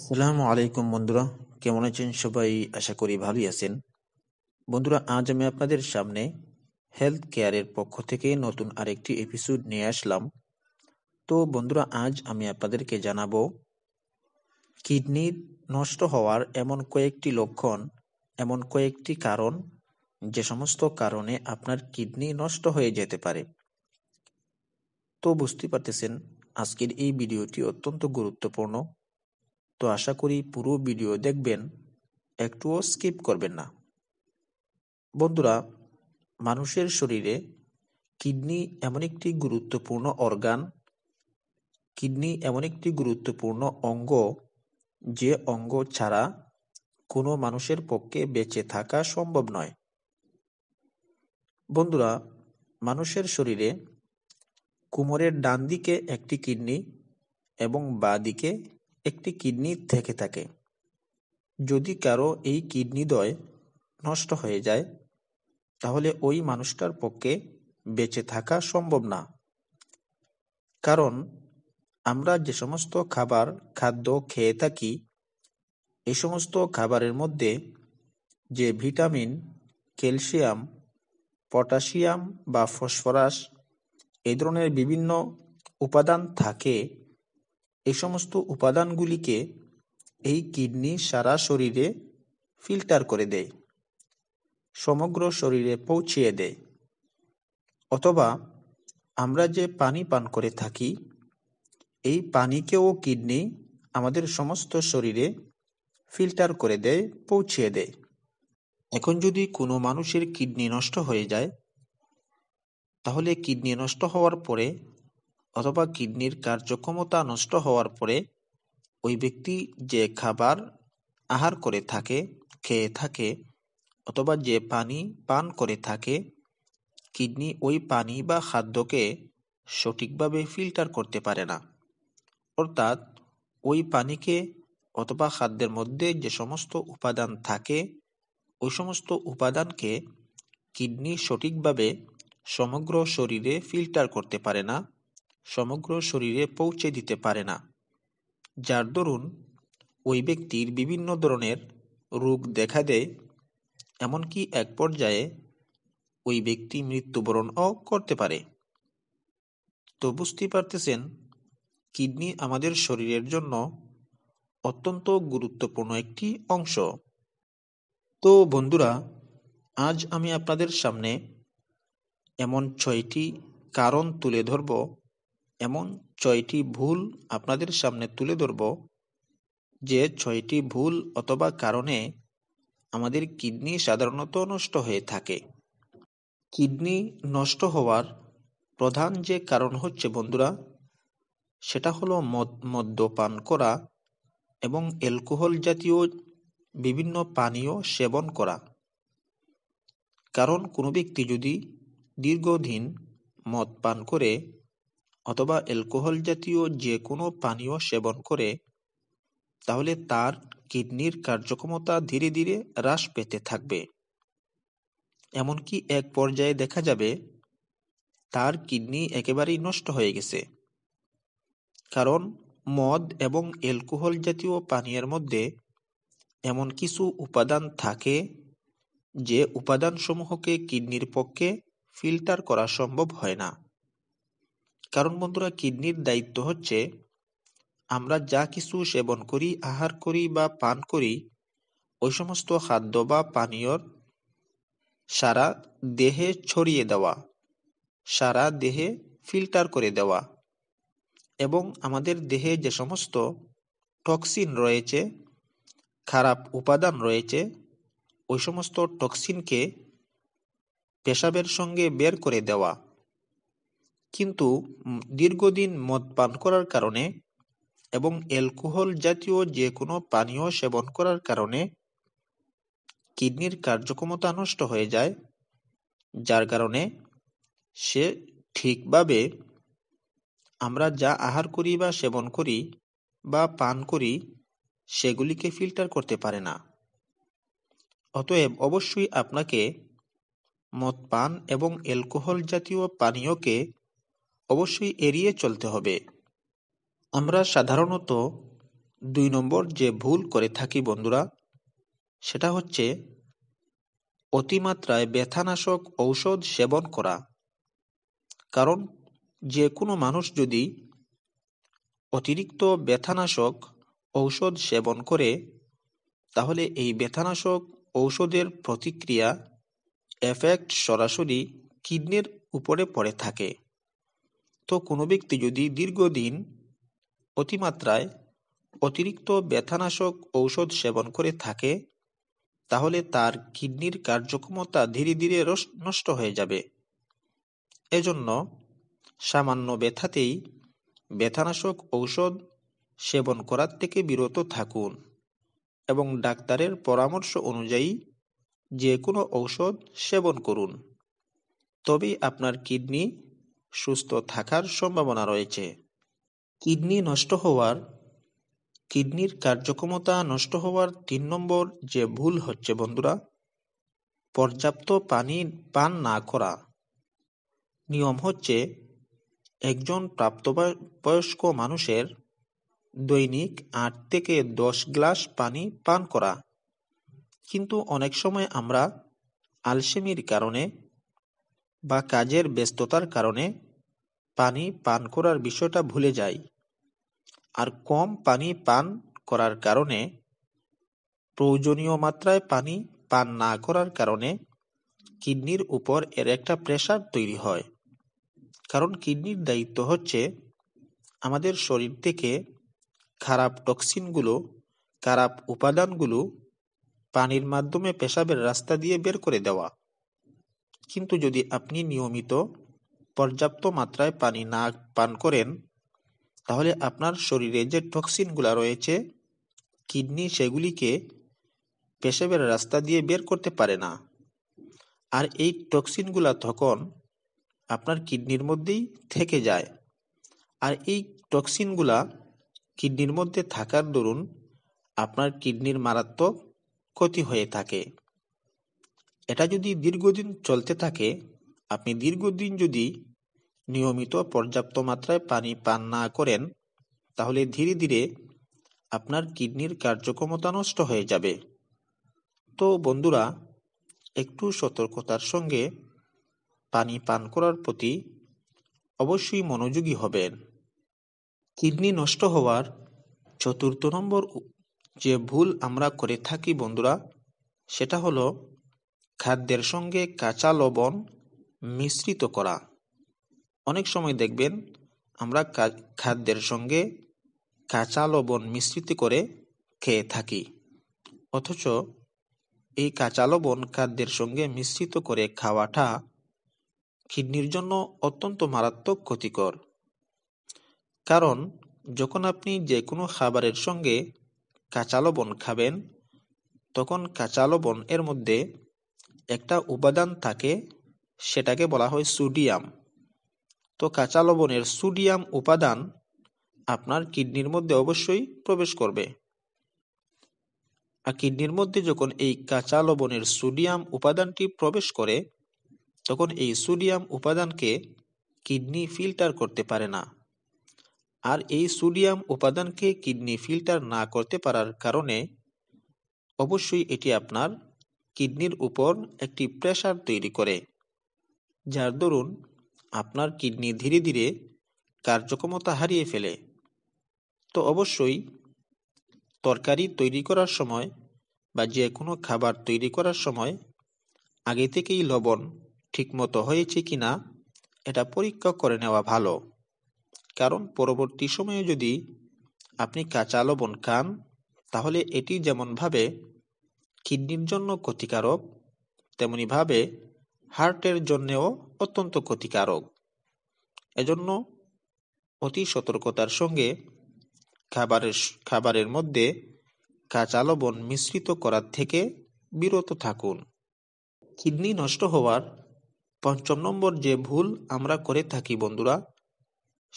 আসসালামু আলাইকুম বন্ধুরা কেমন আছেন সবাই আশা করি ভালোই আছেন বন্ধুরা আজ আমি আপনাদের সামনে হেলথ কেয়ারের পক্ষ থেকে নতুন আরেকটি এপিসোড নিয়ে আসলাম তো বন্ধুরা আজ আমি আপনাদেরকে জানাবো কিডনি নষ্ট হওয়ার এমন কয়েকটি লক্ষণ এমন কয়েকটি কারণ যে সমস্ত কারণে আপনার কিডনি নষ্ট হয়ে যেতে পারে তো বুঝতে পারতেছেন আজকের এই ভিডিওটি অত্যন্ত গুরুত্বপূর্ণ তো আশা করি পুরো ভিডিও দেখবেন একটুও স্কিপ করবেন না বন্ধুরা মানুষের শরীরে কিডনি এমন একটি গুরুত্বপূর্ণ অর্গান কিডনি এমন একটি গুরুত্বপূর্ণ অঙ্গ যে অঙ্গ ছাড়া কোনো মানুষের পক্ষে বেঁচে থাকা সম্ভব নয় বন্ধুরা মানুষের শরীরে কুমোরের ডান দিকে একটি কিডনি এবং বাঁ দিকে একটি কিডনি থেকে থাকে, যদি কারো এই কিডনি দয় নষ্ট হয়ে যায়, তাহলে ওই মানুষটার পক্ষে বেঁচে থাকা সম্ভব না। কারণ আমরা যে সমস্ত খাবার খাদ্য খেয়ে থাকি, এ সমস্ত খাবারের মধ্যে যে ভিটামিন, ক্যালসিয়াম, পটাশিয়াম বা ফসফরাস এই ধরনের বিভিন্ন উপাদান থাকে এই সমস্ত উপাদানগুলিকে এই কিডনি সারা শরীরে ফিল্টার করে দেয় সমগ্র শরীরে পৌঁছিয়ে দেয় অথবা আমরা যে পানি পান করে থাকি এই পানিকেও কিডনি আমাদের সমস্ত শরীরে ফিল্টার করে দেয় পৌঁছিয়ে দেয় এখন যদি কোনো মানুষের কিডনি নষ্ট হয়ে যায় তাহলে কিডনি নষ্ট হওয়ার পরে অথবা কিডনির কার্যক্ষমতা নষ্ট হওয়ার পরে ওই ব্যক্তি যে খাবার আহার করে থাকে খেয়ে থাকে অথবা যে পানি পান করে থাকে কিডনি ওই পানি বা খাদ্যকে সঠিকভাবে ফিল্টার করতে পারে না অর্থাৎ ওই পানিকে অথবা খাদ্যের মধ্যে যে সমস্ত উপাদান থাকে ওই সমস্ত উপাদানকে কিডনি সঠিকভাবে সমগ্র শরীরে ফিল্টার করতে পারে না সমগ্র শরীরে পৌঁছে দিতে পারে না যার দরুন ওই ব্যক্তির বিভিন্ন ধরনের রোগ দেখা দেয় এমনকি এক পর্যায়ে ওই ব্যক্তি মৃত্যুবরণও করতে পারে তো বুঝতে পারতেছেন কিডনি আমাদের শরীরের জন্য অত্যন্ত গুরুত্বপূর্ণ একটি অংশ তো বন্ধুরা আজ আমি আপনাদের সামনে এমন ছয়টি কারণ তুলে ধরব এমন ছয়টি ভুল আপনাদের সামনে তুলে ধরব যে ছয়টি ভুল অথবা কারণে আমাদের কিডনি সাধারণত নষ্ট হয়ে থাকে কিডনি নষ্ট হওয়ার প্রধান যে কারণ হচ্ছে বন্ধুরা সেটা হলো মদ্যপান করা এবং অ্যালকোহল জাতীয় বিভিন্ন পানীয় সেবন করা কারণ কোনো ব্যক্তি যদি দীর্ঘদিন মদ পান করে অথবা অ্যালকোহল জাতীয় যে কোনো পানীয় সেবন করে, তাহলে তার কিডনির কার্যক্ষমতা ধীরে ধীরে হ্রাস পেতে থাকবে, এমনকি এক পর্যায়ে দেখা যাবে তার কিডনি একেবারেই নষ্ট হয়ে গেছে, কারণ মদ এবং অ্যালকোহল জাতীয় পানীয়ের মধ্যে এমন কিছু উপাদান থাকে যে উপাদানসমূহকে কিডনির পক্ষে ফিল্টার করা সম্ভব হয় না। কারণ বন্ধুরা কিডনির দায়িত্ব হচ্ছে আমরা যা কিছু সেবন করি আহার করি বা পান করি ওই সমস্ত খাদ্য বা পানীয়র সারা দেহে ছড়িয়ে দেওয়া সারা দেহে ফিল্টার করে দেওয়া এবং আমাদের দেহে যে সমস্ত টক্সিন রয়েছে খারাপ উপাদান রয়েছে ওই সমস্ত টক্সিনকে পেশাবের সঙ্গে বের করে দেওয়া কিন্তু দীর্ঘদিন মদ পান করার কারণে এবং অ্যালকোহল জাতীয় যে কোনো পানীয় সেবন করার কারণে কিডনির কার্যক্ষমতা নষ্ট হয়ে যায় যার কারণে সে ঠিকভাবে আমরা যা আহার করি বা সেবন করি বা পান করি সেগুলিকে ফিল্টার করতে পারে না অতএব অবশ্যই আপনাকে মদ পান এবং অ্যালকোহল জাতীয় পানীয়কে অবশ্যই এড়িয়ে চলতে হবে আমরা সাধারণত দুই নম্বর যে ভুল করে থাকি বন্ধুরা সেটা হচ্ছে অতিমাত্রায় ব্যথানাশক ঔষধ সেবন করা কারণ যে কোনো মানুষ যদি অতিরিক্ত ব্যথানাশক ঔষধ সেবন করে তাহলে এই ব্যথানাশক ঔষধের প্রতিক্রিয়া এফেক্ট সরাসরি কিডনির উপরে পড়ে থাকে তো কোনো ব্যক্তি যদি দীর্ঘদিন অতিমাত্রায় অতিরিক্ত ব্যথানাশক ঔষধ সেবন করে থাকে তাহলে তার কিডনির কার্যক্ষমতা ধীরে ধীরে নষ্ট হয়ে যাবে এজন্য সামান্য ব্যথাতেই ব্যথানাশক ঔষধ সেবন করার থেকে বিরত থাকুন এবং ডাক্তারের পরামর্শ অনুযায়ী যে কোনো ঔষধ সেবন করুন তবেই আপনার কিডনি সুস্থ থাকার সম্ভাবনা রয়েছে। কিডনি নষ্ট হওয়ার কিডনির কার্যক্ষমতা নষ্ট হওয়ার তিন নম্বর যে ভুল হচ্ছে বন্ধুরা পর্যাপ্ত পানি পান না করা নিয়ম হচ্ছে একজন প্রাপ্তবয়স্ক মানুষের দৈনিক আট থেকে দশ গ্লাস পানি পান করা কিন্তু অনেক সময় আমরা আলসেমির কারণে বা কাজের ব্যস্ততার কারণে পানি পান করার বিষয়টা ভুলে যাই আর কম পানি পান করার কারণে প্রয়োজনীয় মাত্রায় পানি পান না করার কারণে কিডনির উপর এর একটা প্রেশার তৈরি হয় কারণ কিডনির দায়িত্ব হচ্ছে আমাদের শরীর থেকে খারাপ টক্সিনগুলো খারাপ উপাদানগুলো পানির মাধ্যমে পেশাবের রাস্তা দিয়ে বের করে দেওয়া কিন্তু যদি আপনি নিয়মিত পর্যাপ্ত মাত্রায় পানি না পান করেন তাহলে আপনার শরীরে যে টক্সিনগুলো রয়েছে কিডনি সেগুলিকে পেশাবের রাস্তা দিয়ে বের করতে পারে না আর এই টক্সিনগুলো তখন আপনার কিডনির মধ্যেই থেকে যায় আর এই টক্সিনগুলা কিডনির মধ্যে থাকার দরুন আপনার কিডনির মারাত্মক ক্ষতি হয়ে থাকে এটা যদি দীর্ঘদিন চলতে থাকে আপনি দীর্ঘদিন যদি নিয়মিত পর্যাপ্ত মাত্রায় পানি পান না করেন তাহলে ধীরে ধীরে আপনার কিডনির কার্যক্ষমতা নষ্ট হয়ে যাবে তো বন্ধুরা একটু সতর্কতার সঙ্গে পানি পান করার প্রতি অবশ্যই মনোযোগী হবেন কিডনি নষ্ট হওয়ার চতুর্থ নম্বর যে ভুল আমরা করে থাকি বন্ধুরা সেটা হলো খাদ্যের সঙ্গে কাঁচা লবণ মিশ্রিত করা অনেক সময় দেখবেন আমরা খাদ্যের সঙ্গে কাঁচা লবণ মিশ্রিত করে খেয়ে থাকি অথচ এই কাঁচা লবণ খাদ্যের সঙ্গে মিশ্রিত করে খাওয়াটা কিডনির জন্য অত্যন্ত মারাত্মক ক্ষতিকর কারণ যখন আপনি যে কোনো খাবারের সঙ্গে কাঁচা লবণ খাবেন তখন কাঁচা লবণ এর মধ্যে একটা উপাদান থাকে সেটাকে বলা হয় সোডিয়াম তো কাঁচা লবণের সোডিয়াম উপাদান আপনার কিডনির মধ্যে অবশ্যই প্রবেশ করবে আর কিডনির মধ্যে যখন এই কাঁচা লবণের সোডিয়াম উপাদানটি প্রবেশ করে তখন এই সোডিয়াম উপাদানকে কিডনি ফিল্টার করতে পারে না আর এই সোডিয়াম উপাদানকে কিডনি ফিল্টার না করতে পারার কারণে অবশ্যই এটি আপনার কিডনির উপর একটি প্রেসার তৈরি করে, যার দরুন আপনার কিডনি ধীরে ধীরে কার্যক্ষমতা হারিয়ে ফেলে। তো অবশ্যই তরকারি তৈরি করার সময় বা যে কোনো খাবার তৈরি করার সময় আগে থেকেই লবণ ঠিকমতো হয়েছে কিনা এটা পরীক্ষা করে নেওয়া ভালো কারণ পরবর্তী সময়ে যদি আপনি কাঁচা লবণ খান তাহলে এটি যেমনভাবে কিডনির জন্য ক্ষতিকারক, তেমনিভাবে হার্টের জন্যেও অত্যন্ত ক্ষতিকারক, এজন্য অতি সতর্কতার সঙ্গে খাবারের খাবারের মধ্যে কাঁচা লবণ মিশ্রিত করার থেকে বিরত থাকুন। কিডনি নষ্ট হওয়ার পঞ্চম নম্বর যে ভুল আমরা করে থাকি বন্ধুরা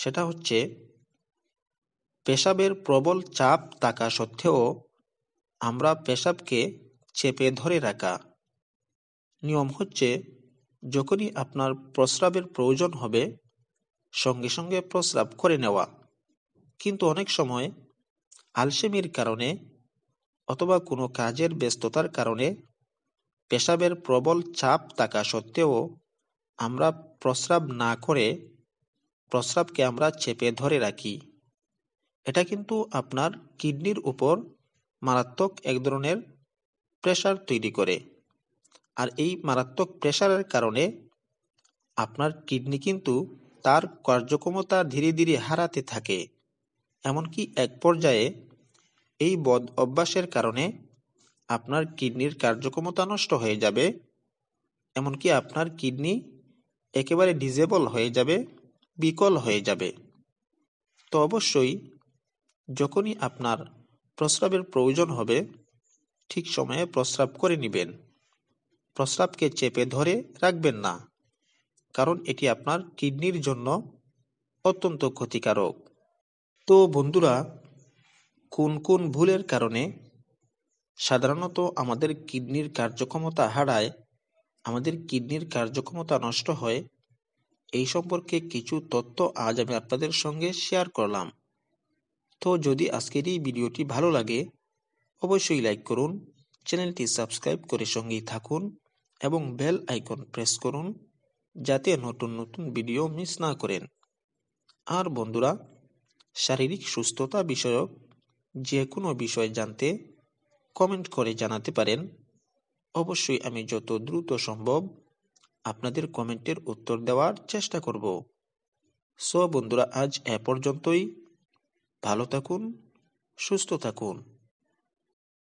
সেটা হচ্ছে পেশাবের প্রবল চাপ থাকা সত্ত্বেও আমরা পেশাবকে চেপে ধরে রাখা। নিয়ম হচ্ছে, যখনই আপনার প্রস্রাবের প্রয়োজন হবে, সঙ্গে সঙ্গে প্রস্রাব করে নেওয়া। কিন্তু অনেক সময় আলসেমির কারণে অথবা কোনো কাজের ব্যস্ততার কারণে পেশাবের প্রবল চাপ থাকা সত্ত্বেও আমরা প্রস্রাব না করে প্রস্রাবকে আমরা চেপে ধরে রাখি। এটা কিন্তু আপনার কিডনির উপর মারাত্মক এক ধরনের প্রেশার তৈরি করে আর এই মারাত্মক প্রেশারের কারণে আপনার কিডনি কিন্তু তার কার্যক্ষমতা ধীরে ধীরে হারাতে থাকে এমনকি এক পর্যায়ে এই বদ অভ্যাসের কারণে আপনার কিডনির কার্যক্ষমতা নষ্ট হয়ে যাবে এমনকি আপনার কিডনি একেবারে ডিজেবল হয়ে যাবে বিকল হয়ে যাবে তো অবশ্যই যখনই আপনার প্রস্রাবের প্রয়োজন হবে ঠিক সময়ে প্রস্রাব করে নেবেন প্রস্রাবকে চেপে ধরে রাখবেন না কারণ এটি আপনার কিডনির জন্য অত্যন্ত ক্ষতিকারক তো বন্ধুরা কোন কোন ভুলের কারণে সাধারণত আমাদের কিডনির কার্যক্ষমতা হারায় আমাদের কিডনির কার্যক্ষমতা নষ্ট হয় এই সম্পর্কে কিছু তথ্য আজ আমি আপনাদের সঙ্গে শেয়ার করলাম তো যদি আজকের এই ভিডিওটি ভালো লাগে অবশ্যই লাইক করুন চ্যানেলটি সাবস্ক্রাইব করে সঙ্গেই থাকুন এবং বেল আইকন প্রেস করুন যাতে নতুন নতুন ভিডিও মিস না করেন আর বন্ধুরা শারীরিক সুস্থতা বিষয়ক যে কোনো বিষয় জানতে কমেন্ট করে জানাতে পারেন অবশ্যই আমি যত দ্রুত সম্ভব আপনাদের কমেন্টের উত্তর দেওয়ার চেষ্টা করব সো বন্ধুরা আজ এ পর্যন্তই ভালো থাকুন সুস্থ থাকুন